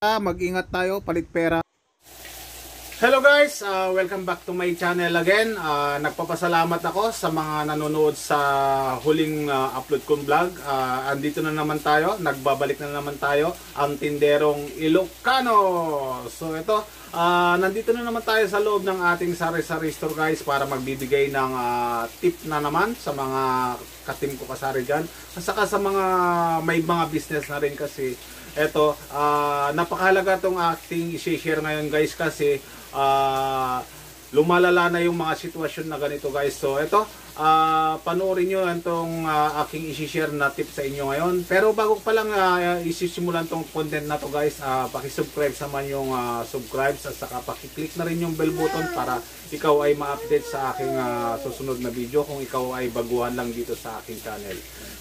Ah, mag-ingat tayo, palit pera. Hello guys, uh, welcome back to my channel again. Uh, nagpapasalamat ako sa mga nanonood sa huling uh, upload kong vlog. Uh, andito na naman tayo, nagbabalik na naman tayo ang tinderong Ilocano. So ito, uh, nandito na naman tayo sa loob ng ating sari-sari store guys para magbibigay ng uh, tip na naman sa mga katim ko kasari dyan. At saka sa mga may mga business na rin kasi Eto, uh, ah, napakalaga tong acting i-share ngayon guys kasi uh, lumalala na yung mga sitwasyon na ganito guys. So ito, uh, ah, panoorin nyo itong uh, ah, aking isishare na tip sa inyo ngayon. Pero bago pa lang uh, isisimulan tong content na to guys, uh, pakisubscribe naman yung uh, subscribe at saka pakiclick na rin yung bell button para ikaw ay ma-update sa aking uh, susunod na video kung ikaw ay baguhan lang dito sa aking channel.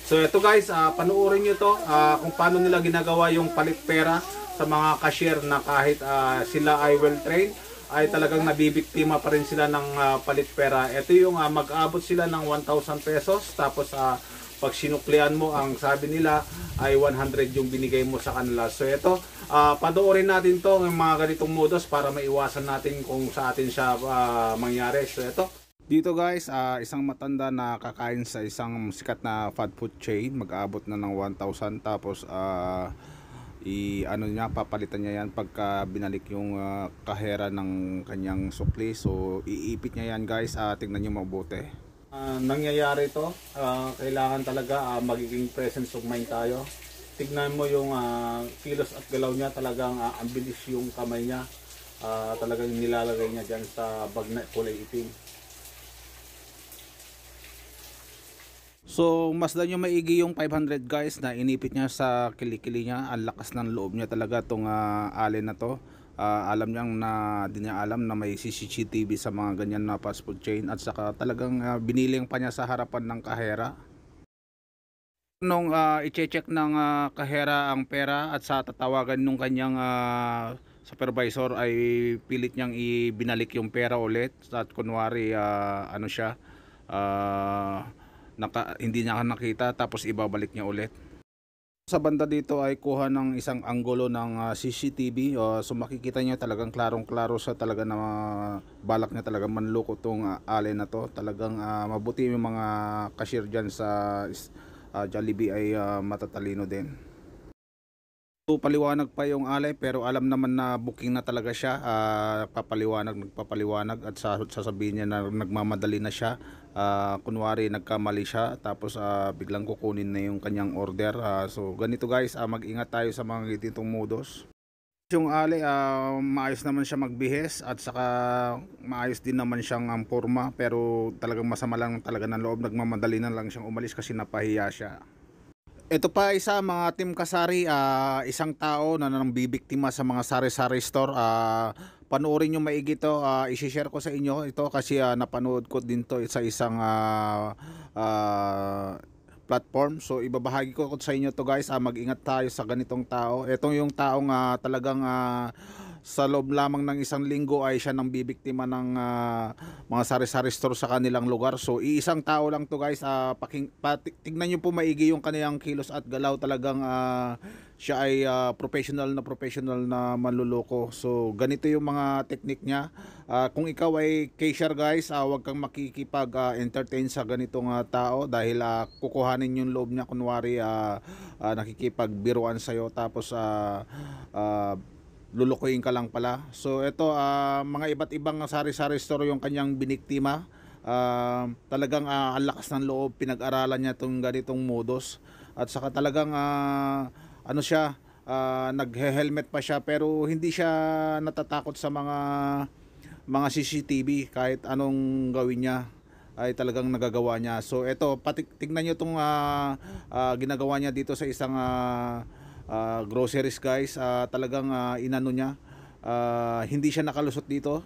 So ito guys, uh, panoorin nyo to uh, kung paano nila ginagawa yung palit pera sa mga cashier na kahit uh, sila ay well trained ay talagang nabibiktima pa rin sila ng uh, palit pera. Ito yung uh, ah, mag-abot sila ng 1,000 pesos tapos uh, pag sinuklian mo ang sabi nila ay 100 yung binigay mo sa kanila. So ito, uh, panoorin natin to ng mga ganitong modos para maiwasan natin kung sa atin siya uh, mangyari. So ito. Dito guys, uh, isang matanda na kakain sa isang sikat na fast food chain, mag-abot na ng 1,000 tapos uh, i ano niya papalitan niya yan pagka binalik yung uh, kahera ng kanyang sukli so iipit niya yan guys uh, tignan niyo mabuti uh, nangyayari to uh, kailangan talaga uh, magiging presence of mind tayo tignan mo yung uh, kilos at galaw niya talagang uh, ang yung kamay niya uh, talagang nilalagay niya dyan sa bag na kulay itim So, masdan yung maigi yung 500 guys na inipit niya sa kilikili niya. Ang lakas ng loob niya talaga tong uh, ah, alin na to. Uh, alam niya na di niya alam na may CCTV sa mga ganyan na fast food chain at saka talagang uh, ah, biniling pa niya sa harapan ng kahera. Nung uh, i-check ng uh, kahera ang pera at sa tatawagan nung kanyang uh, supervisor ay pilit niyang ibinalik yung pera ulit at kunwari uh, ano siya uh, naka, hindi niya nakita tapos ibabalik niya ulit. Sa banda dito ay kuha ng isang anggulo ng uh, ah, CCTV uh, so makikita niyo talagang klarong-klaro sa talaga na uh, balak niya talagang manloko tong uh, ah, alien na to. Talagang uh, mabuti yung mga cashier diyan sa uh, Jollibee ay uh, matatalino din. Paliwanag pa yung alay pero alam naman na booking na talaga siya. Uh, papaliwanag, nagpapaliwanag at sa, sasabihin niya na nagmamadali na siya. Uh, kunwari nagkamali siya tapos uh, biglang kukunin na yung kanyang order. Uh, so ganito guys, uh, mag-ingat tayo sa mga ganitong modos. Yung ali, uh, maayos naman siya magbihes at saka maayos din naman siyang um, forma pero talagang masama lang talaga ng loob. Nagmamadali na lang siyang umalis kasi napahiya siya. Ito pa isa mga Team Kasari, uh, isang tao na nang bibiktima sa mga sari-sari store. Uh, panoorin nyo maigi ito, uh, ah, isishare ko sa inyo ito kasi uh, napanood ko din ito sa isang uh, uh, platform. So ibabahagi ko sa inyo to guys, uh, mag-ingat tayo sa ganitong tao. Ito yung taong uh, talagang... Uh, sa loob lamang ng isang linggo ay siya nang bibiktima ng uh, mga sari-sari store sa kanilang lugar. So iisang tao lang to guys. Uh, paking, pati, tignan nyo po maigi yung kanilang kilos at galaw talagang uh, siya ay uh, professional na professional na manluloko. So ganito yung mga technique niya. Uh, kung ikaw ay cashier guys, uh, huwag kang makikipag-entertain uh, sa ganitong uh, tao dahil uh, kukuhanin yung loob niya kunwari uh, uh, nakikipagbiruan sa'yo tapos uh, uh, lulukuin ka lang pala. So ito uh, ah, mga iba't ibang sari-sari store yung kanyang biniktima. Uh, talagang uh, ang lakas ng loob pinag-aralan niya tong ganitong modus at saka talagang uh, ano siya uh, naghe-helmet pa siya pero hindi siya natatakot sa mga mga CCTV kahit anong gawin niya ay talagang nagagawa niya. So ito, pati, tignan niyo itong uh, uh, ginagawa niya dito sa isang uh, uh, groceries guys uh, talagang uh, inano niya uh, hindi siya nakalusot dito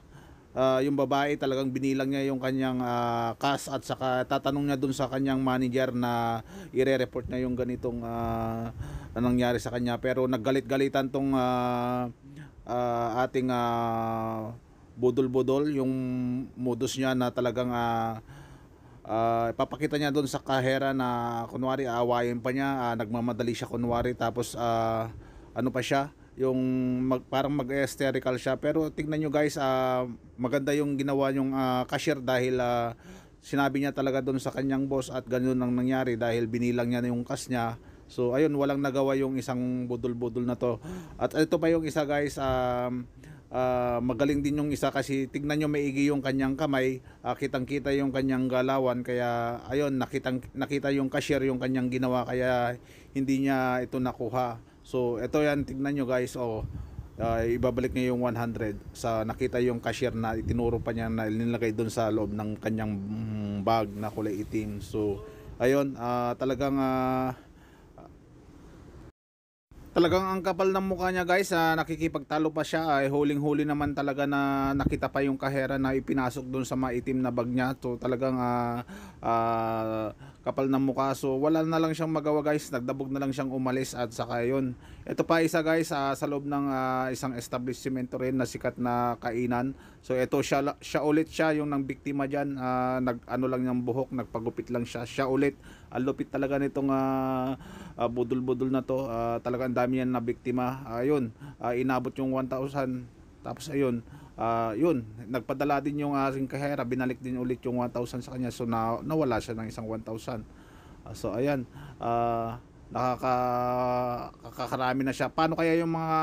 uh, yung babae talagang binilang niya yung kanyang uh, cash at saka tatanong niya dun sa kanyang manager na ire-report niya yung ganitong uh, nangyari sa kanya pero naggalit-galitan tong uh, uh, ating uh, budol-budol yung modus niya na talagang uh, uh, ipapakita niya doon sa kahera na kunwari aawayin pa niya, uh, nagmamadali siya kunwari tapos uh, ano pa siya, yung mag, parang mag esterical siya pero tingnan niyo guys uh, maganda yung ginawa yung uh, cashier dahil uh, sinabi niya talaga doon sa kanyang boss at ganun ang nangyari dahil binilang niya yung cash niya so ayun walang nagawa yung isang budol-budol na to at ito pa yung isa guys um, uh, uh, magaling din yung isa kasi tignan nyo maigi yung kanyang kamay, uh, kitang-kita yung kanyang galawan kaya ayun nakita, nakita yung cashier yung kanyang ginawa kaya hindi niya ito nakuha. So ito yan tignan nyo guys oh uh, ibabalik niya yung 100 sa nakita yung cashier na itinuro pa niya na nilagay doon sa loob ng kanyang mm, bag na kulay itim. So ayun uh, talagang uh, Talagang ang kapal ng mukha niya guys ha, ah, nakikipagtalo pa siya ay ah, eh, huling huli naman talaga na nakita pa yung kahera na ipinasok doon sa maitim na bag niya. So talagang uh, uh, kapal ng mukha so wala na lang siyang magawa guys nagdabog na lang siyang umalis at saka yun ito pa isa guys uh, sa loob ng uh, isang establishment rin na sikat na kainan so ito siya, siya ulit siya yung nang biktima dyan uh, nag ano lang ng buhok nagpagupit lang siya siya ulit ang lupit talaga nitong uh, uh, budol budol na to uh, talaga ang dami yan na biktima ayun uh, yun, uh, inabot yung 1,000 tapos ayun uh, yun, nagpadala din yung aking kahera, binalik din ulit yung 1,000 sa kanya. So na, nawala siya ng isang 1,000. Uh, ah, so ayan, uh, ah, nakakakarami na siya. Paano kaya yung mga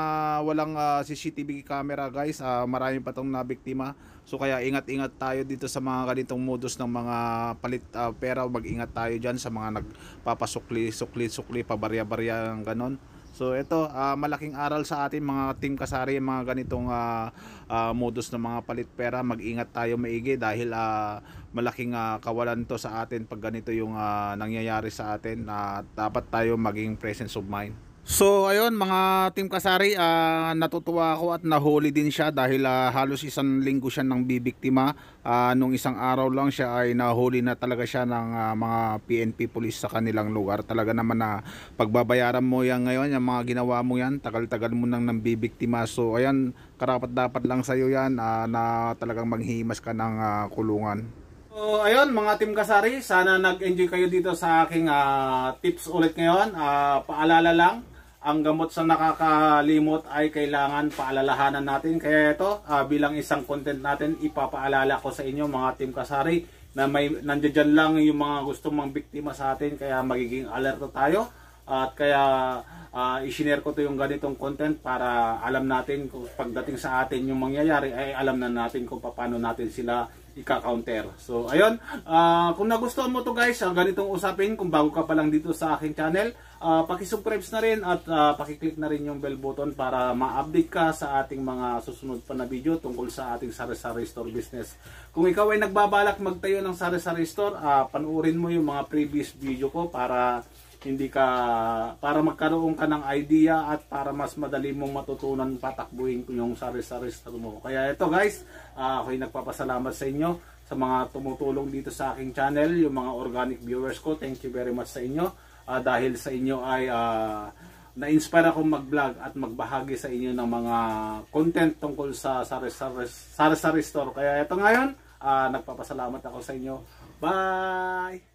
walang uh, CCTV camera guys? Uh, marami pa tong nabiktima. So kaya ingat-ingat tayo dito sa mga ganitong modus ng mga palit uh, pera. Mag-ingat tayo dyan sa mga nagpapasukli-sukli-sukli, pabarya-barya ng ganon. So ito, uh, malaking aral sa atin mga team kasari mga ganitong uh, uh, modus ng mga palit pera. Mag-ingat tayo maigi dahil uh, malaking uh, kawalan to sa atin pag ganito yung uh, nangyayari sa atin. Uh, dapat tayo maging presence of mind. So ayun mga Team Kasari, uh, natutuwa ako at nahuli din siya dahil uh, halos isang linggo siya nang bibiktima. Uh, nung isang araw lang siya ay nahuli na talaga siya ng uh, mga PNP police sa kanilang lugar. Talaga naman na pagbabayaran mo yan ngayon, yung mga ginawa mo yan, tagal-tagal mo nang nambibiktima. So ayan, karapat-dapat lang sa iyo yan uh, na talagang maghimas ka ng uh, kulungan. So, ayun mga Team Kasari, sana nag-enjoy kayo dito sa aking uh, tips ulit ngayon. Uh, paalala lang, ang gamot sa nakakalimot ay kailangan paalalahanan natin. Kaya ito, uh, bilang isang content natin, ipapaalala ko sa inyo mga team kasari na may nandiyan lang yung mga gustong mang biktima sa atin kaya magiging alerto tayo at kaya uh, ah, i-share ko to yung ganitong content para alam natin kung pagdating sa atin yung mangyayari ay alam na natin kung paano natin sila ika-counter. So, ayun. Uh, kung nagustuhan mo to guys, uh, ganitong usapin. Kung bago ka pa lang dito sa aking channel, uh, pakisubscribe na rin at uh, pakiclick na rin yung bell button para ma-update ka sa ating mga susunod pa na video tungkol sa ating sari-sari store business. Kung ikaw ay nagbabalak magtayo ng sari-sari store, uh, panuorin mo yung mga previous video ko para hindi ka para magkaroon ka ng idea at para mas madali mong matutunan patakbuhin ko yung sari saris mo. Kaya ito guys, uh, ako'y nagpapasalamat sa inyo sa mga tumutulong dito sa aking channel, yung mga organic viewers ko. Thank you very much sa inyo uh, dahil sa inyo ay uh, na-inspire akong mag-vlog at magbahagi sa inyo ng mga content tungkol sa sari-sari store. Kaya ito ngayon, uh, nagpapasalamat ako sa inyo. Bye!